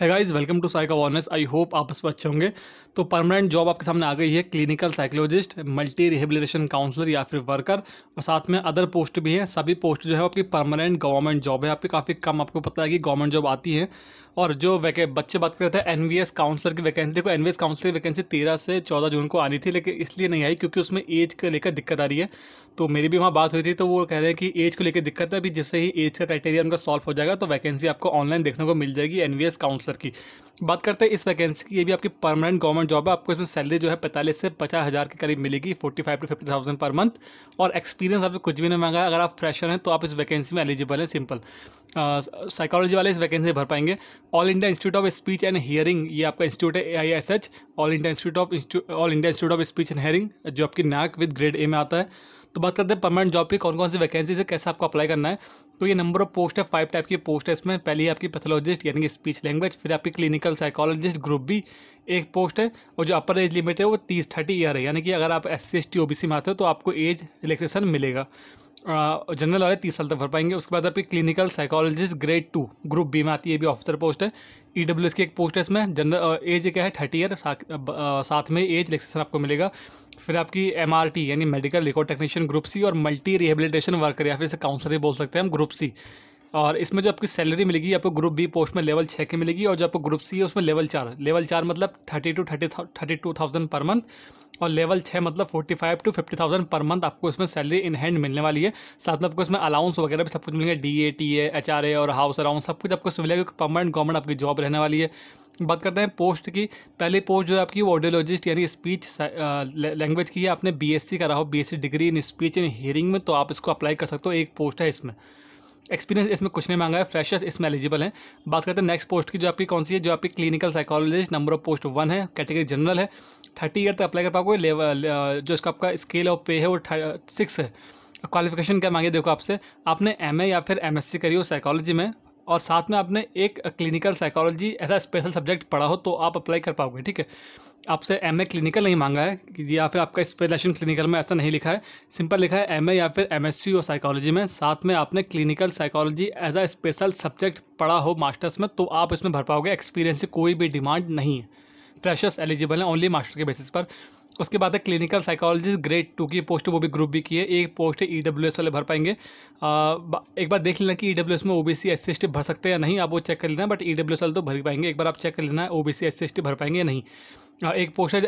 है guys welcome to Psych Warners I hope आप पर अच्छे होंगे तो परमानेंट जॉब आपके सामने आ गई है clinical psychologist multi rehabilitation counsellor या फिर वर्कर और साथ में अदर पोस्ट भी हैं सभी पोस्ट जो है आपकी परमानेंट गवर्नमेंट जॉब है आपकी काफ़ी कम आपको पता है कि गवर्नमेंट जॉब आती है और जो बच्चे बात करते हैं एन काउंसलर की वैकेंसी देखो एन काउंसलर की वैकेंसी तेरह से चौदह जून को आनी थी लेकिन इसलिए नहीं आई क्योंकि उसमें एज को लेकर दिक्कत आ रही है तो मेरी भी वहाँ बात हुई थी तो वो कह रहे हैं कि एज को लेकर दिक्कत है अभी जैसे ही एज का क्राइटेरिया उनका सॉल्व हो जाएगा तो वैकेंसी आपको ऑनलाइन देखने को मिल जाएगी एन काउंसलर ऑफिसर की बात करते हैं इस वैकेंसी की ये भी आपकी परमानेंट गवर्नमेंट जॉब है आपको इसमें सैलरी जो है पैंतालीस से पचास हज़ार के करीब मिलेगी forty five to fifty thousand per month और एक्सपीरियंस आपको कुछ भी नहीं मांगा अगर आप फ्रेशर हैं तो आप इस वैकेंसी में एलिजिबल हैं सिंपल साइकोलॉजी वाले इस वैकेंसी से भर पाएंगे All India Institute of Speech and Hearing ये आपका इंस्टीट्यूट है A I S H All India Institute of All India Institute of Speech and Hearing जो आपकी नाक विद ग्रेड ए में आता है तो बात करते हैं परमानेंट जॉब की कौन कौन सी वैकेंसी है कैसे आपको अप्लाई करना है तो ये नंबर ऑफ पोस्ट है फाइव टाइप की पोस्ट है इसमें पहली आपकी पैथोलॉजिस्ट यानी कि स्पीच लैंग्वेज फिर आपकी क्लिनिकल साइकोलॉजिस्ट ग्रुप भी एक पोस्ट है और जो अपर एज लिमिट है वो तीस थर्टी ईयर है यानी कि अगर आप S C S T O B C में आते हो तो आपको एज रिलेक्सेशन मिलेगा जनरल वाले तीस साल तक भर पाएंगे उसके बाद आपकी clinical psychologist grade two group B में आती है ये भी ऑफिसर पोस्ट है ई डब्ल्यू एस की एक पोस्ट है इसमें जनरल एज क्या है थर्टी ईयर साथ में एज रिलेक्सेशन आपको मिलेगा फिर आपकी एम आर टी यानी medical record technician group C और मल्टी रिहेबिलिटेशन वर्कर या फिर इसे काउंसलर भी बोल सकते हैं हम ग्रुप सी और इसमें जो आपकी सैलरी मिलेगी आपको ग्रुप बी पोस्ट में लेवल छः की मिलेगी और जो आपको ग्रुप सी है उसमें लेवल चार लेवल चार मतलब thirty two thirty thirty two thousand per month और लेवल छः मतलब forty five to fifty thousand per month आपको इसमें सैलरी इन हैंड मिलने वाली है साथ में आपको इसमें अलाउंस वगैरह भी सब कुछ मिलेंगे D A T A H R A और हाउस अलाउंस सब कुछ आपको मिलेगा क्योंकि परमानेंट गवर्नमेंट आपकी जॉब रहने वाली है बात करते हैं पोस्ट की पहली पोस्ट जो है आपकी ऑडियोलॉजिस्ट यानी स्पीच लैंग्वेज की है आपने बी एस सी करा हो B S C degree in speech in hearing में तो आप इसको अप्लाई कर सकते हो एक पोस्ट है इसमें एक्सपीरियंस इसमें कुछ नहीं मांगा है फ्रेशर्स इसमें एलिजिबल हैं बात करते हैं नेक्स्ट पोस्ट की जो आपकी कौन सी है जो आपकी clinical psychologist number of post one है कैटेगरी जनरल है थर्टी ईयर तक अप्लाई कर पाओगे लेवल uh, जो इसका आपका स्केल ऑफ पे है वो सिक्स है क्वालिफिकेशन क्या मांगे देखो आपसे आपने एम या फिर एम करी हो साइकोलॉजी में और साथ में आपने एक क्लिनिकल साइकोलॉजी ऐसा स्पेशल सब्जेक्ट पढ़ा हो तो आप अप्लाई कर पाओगे ठीक है आपसे एम ए क्लिनिकल नहीं मांगा है या फिर आपका स्पेशलाइजेशन क्लिनिकल में ऐसा नहीं लिखा है सिंपल लिखा है एम ए या फिर एम एस सी और साइकोलॉजी में साथ में आपने clinical psychology as a special subject पढ़ा हो मास्टर्स में तो आप इसमें भर पाओगे एक्सपीरियंस की कोई भी डिमांड नहीं है फ्रेशर्स एलिजिबल हैं ओनली मास्टर के बेसिस पर उसके बाद है क्लिनिकल साइकोलॉजिस्ट ग्रेड टू की पोस्ट वो भी ग्रुप भी की है एक पोस्ट ई डब्ल्यू एस वाले भर पाएंगे आ, एक बार देख लेना कि ई डब्ल्यू एस में ओ बी सी एस सी भर सकते हैं या नहीं आप वो चेक कर लेना बट ई डब्ल्यू एस वाले तो भर ही पाएंगे एक बार आप चेक कर लेना है ओ बी सी एस सी भर पाएंगे या नहीं आ, एक पोस्ट है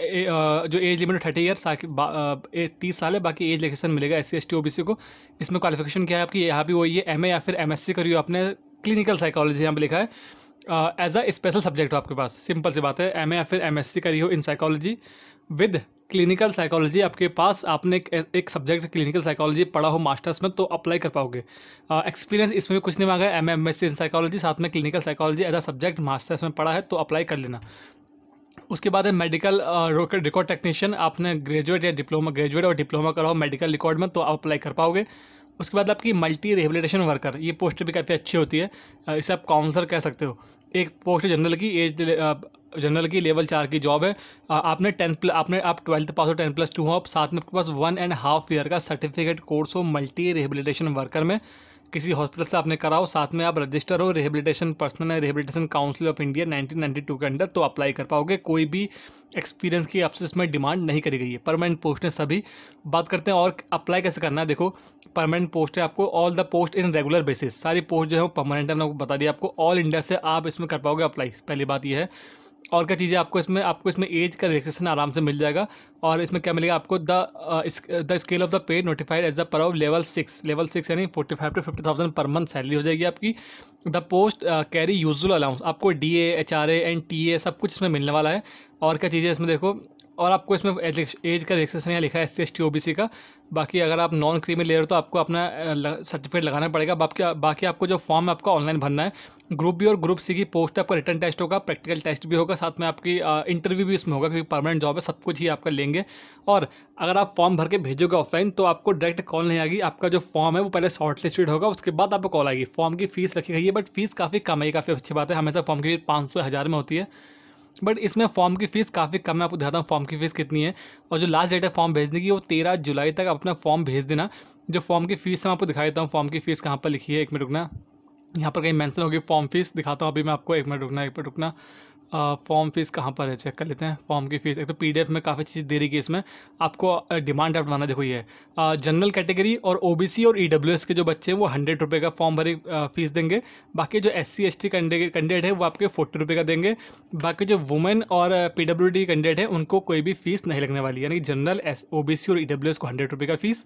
जो एज लिमिट थर्टी ईयर तीस साल है बाकी एज लेकेशन मिलेगा S C S T O B C को इसमें क्वालिफिकेशन क्या है आपकी यहाँ भी वही है एम ए या फिर एम एस सी करिए आपने क्लिनिकल साइकोलॉजी यहाँ पर लिखा है एज अ स्पेशल सब्जेक्ट हो आपके पास सिंपल सी बात है एम या फिर एम एस सी करी हो in psychology with clinical psychology आपके पास आपने एक, एक सब्जेक्ट क्लिनिकल साइकोलॉजी पढ़ा हो मास्टर्स में तो अप्लाई कर पाओगे एक्सपीरियंस uh, इसमें भी कुछ नहीं मांगा है एम एम इन साइकोलॉजी साथ में clinical psychology as a subject masters में पढ़ा है तो अप्लाई कर लेना उसके बाद है मेडिकल रिकॉर्ड टेक्नीशियन आपने ग्रेजुएट या डिप्लोमा ग्रेजुएट और डिप्लोमा करा हो मेडिकल रिकॉर्ड में तो आप अप्लाई कर पाओगे उसके बाद आपकी मल्टी रिहेबिलिटेशन वर्कर ये पोस्ट भी काफ़ी अच्छी होती है इसे आप काउंसलर कह सकते हो एक पोस्ट जनरल की एज जनरल की लेवल चार की जॉब है आपने टेंथ आपने आप ट्वेल्थ पास हो टेन प्लस टू हो आप साथ में आपके पास वन एंड हाफ ईयर का सर्टिफिकेट कोर्स हो मल्टी रिहेबिलिटेशन वर्कर में किसी हॉस्पिटल से आपने कराओ साथ में आप रजिस्टर हो रिहेबिलिटेशन पर्सनल है रिहेबिलिटेशन काउंसिल ऑफ इंडिया 1992 के अंडर तो अप्लाई कर पाओगे कोई भी एक्सपीरियंस की आपसे इसमें डिमांड नहीं करी गई है परमानेंट पोस्ट है सभी बात करते हैं और अप्लाई कैसे करना है देखो परमानेंट पोस्ट है आपको all the post in regular basis सारी पोस्ट जो है वो परमानेंट है बता दिया आपको ऑल इंडिया से आप इसमें कर पाओगे अप्लाई पहली बात यह है और क्या चीज़ें आपको इसमें आपको इसमें एज का रिलेक्सेशन आराम से मिल जाएगा और इसमें क्या मिलेगा आपको the the scale of the pay notified as the per level six level six यानी forty five to fifty thousand per month salary हो जाएगी आपकी the post carry usual allowance आपको D A H R A and T A सब कुछ इसमें मिलने वाला है और क्या चीज़ें इसमें देखो और आपको इसमें एज का रिलेक्सेशन यहाँ लिखा है S C S T O B C का बाकी अगर आप नॉन क्रीमी ले रहे हो तो आपको अपना सर्टिफिकेट लगाना पड़ेगा बाकी बाकी आपको जो फॉर्म है आपका ऑनलाइन भरना है ग्रुप बी और ग्रुप सी की पोस्ट आपका रिटर्न टेस्ट होगा प्रैक्टिकल टेस्ट भी होगा साथ में आपकी इंटरव्यू भी इसमें होगा क्योंकि परमानेंट जॉब है सब कुछ ही आपका लेंगे और अगर आप फॉर्म भर के भेजोगे ऑफलाइन तो आपको डायरेक्ट कॉल नहीं आएगी आपका जो फॉर्म है वो पहले शॉर्ट लिस्टेड होगा उसके बाद आपको कॉल आएगी फॉर्म की फीस रखी गई है बट फीस काफ़ी कम है काफ़ी अच्छी बात है हमेशा फॉर्म की फीस पाँच सौ हज़ार में होती है बट इसमें फॉर्म की फ़ीस काफ़ी कम है आपको दिखाता हूँ फॉर्म की फ़ीस कितनी है और जो लास्ट डेट है फॉर्म भेजने की वो तेरह जुलाई तक अपना फॉर्म भेज देना जो फॉर्म की फ़ीस है मैं आपको दिखा देता हूँ फॉर्म की फ़ीस कहाँ पर लिखी है एक मिनट रुकना यहाँ पर कहीं मेंशन होगी फॉर्म फीस दिखाता हूँ अभी मैं आपको एक मिनट रुकना एक मिनट रुकना फॉर्म फीस कहाँ पर है चेक कर लेते हैं फॉर्म की फीस एक तो पीडीएफ में काफ़ी चीज़ दे रही है इसमें आपको डिमांड ड्राफ्ट बनाना देखो ये जनरल कैटेगरी और ओबीसी और ईडब्ल्यूएस e के जो बच्चे हैं वो हंड्रेड रुपये का फॉर्म भरी फीस देंगे बाकी जो S C S T candidate है वो आपके फोर्टी रुपये का देंगे बाकी जो वुमेन और पी डब्ल्यू डी कैंडिडेट है उनको कोई भी फीस नहीं लगने वाली यानी कि general S O B C और ई डब्ल्यू एस को हंड्रेड रुपये का fees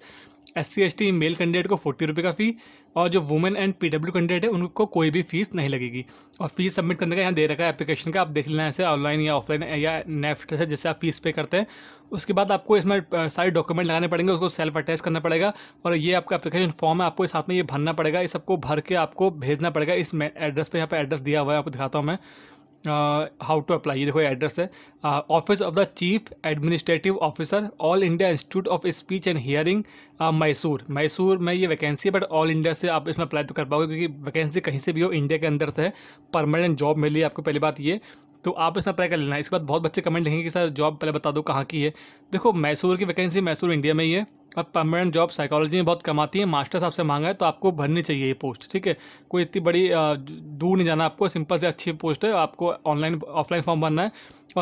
S C S T male candidate को फोर्टी रुपये का फी और जो women and P W candidate है उनको कोई भी फीस नहीं लगेगी और फीस सबमिट करने का यहाँ दे रखा है एप्लीकेशन का आप देख लेना ऐसे ऑनलाइन या ऑफलाइन या नेफ्ट से जैसे आप फीस पे करते हैं उसके बाद आपको इसमें सारे डॉक्यूमेंट लगाने पड़ेंगे उसको सेल्फ अटैच करना पड़ेगा और ये आपका एप्लीकेशन फॉर्म है आपको साथ में ये भरना पड़ेगा इस सबको भर के आपको भेजना पड़ेगा इस एड्रेस पर यहाँ पर एड्रेस दिया हुआ है आपको दिखाता हूँ मैं हाउ टू अप्लाई ये देखो एड्रेस है office of the chief administrative officer All India Institute of Speech and Hearing Mysore Mysore में ये वैकेंसी है बट ऑल इंडिया से आप इसमें अप्लाई तो कर पाओगे क्योंकि वैकेंसी कहीं से भी हो इंडिया के अंदर से है परमानेंट जॉब मिली आपको पहली बात ये तो आप इसमें अप्लाई कर लेना इसके बाद बहुत बच्चे कमेंट लिखेंगे कि सर जॉब पहले बता दो कहाँ की है देखो मैसूर की वैकेंसी मैसूर इंडिया में ही है और परमानेंट जॉब साइकोलॉजी में बहुत कम आती है मास्टर्स आपसे मांगा है तो आपको भरनी चाहिए ये पोस्ट ठीक है कोई इतनी बड़ी दूर नहीं जाना आपको सिंपल से अच्छी पोस्ट है आपको ऑनलाइन ऑफलाइन फॉर्म भरना है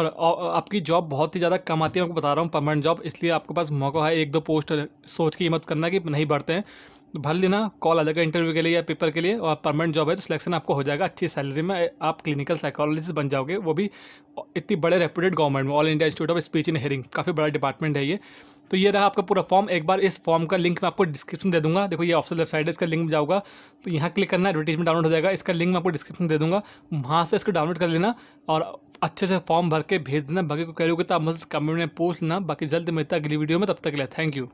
और आपकी जॉब बहुत ही ज़्यादा कम आती है आपको बता रहा हूँ परमानेंट जॉब इसलिए आपके पास मौका है एक दो पोस्ट सोच के हिम्मत करना कि नहीं भरते हैं भर लेना कॉल आ जाएगा इंटरव्यू के लिए या पेपर के लिए और परमानेंट जॉब है तो सिलेक्शन आपको हो जाएगा अच्छी सैलरी में आप क्लिनिकल साइकोलॉजिस्ट बन जाओगे वो भी इतनी बड़े रेप्यूटेड गवर्नमेंट में All India Institute of Speech in Hearing काफ़ी बड़ा डिपार्टमेंट है ये तो ये रहा आपका पूरा फॉर्म एक बार इस फॉर्म का लिंक मैं आपको डिस्क्रिप्शन दे दूंगा देखो ये ऑफिसल वेबसाइट है इसका लिंक जाऊँगा तो यहाँ क्लिक करना एडवर्टीजमेंट डाउनलोड हो जाएगा इसका लिंक मैं आपको डिस्क्रिप्शन दे दूंगा वहाँ से इसको डाउनलोड कर लेना और अच्छे से फॉर्म भर के भेज देना बाकी को कह रहे हो तो आप मुझसे कमेंट में पूछ लेना बाकी जल्द मिलता अगली वीडियो में तब तक ले थैंक यू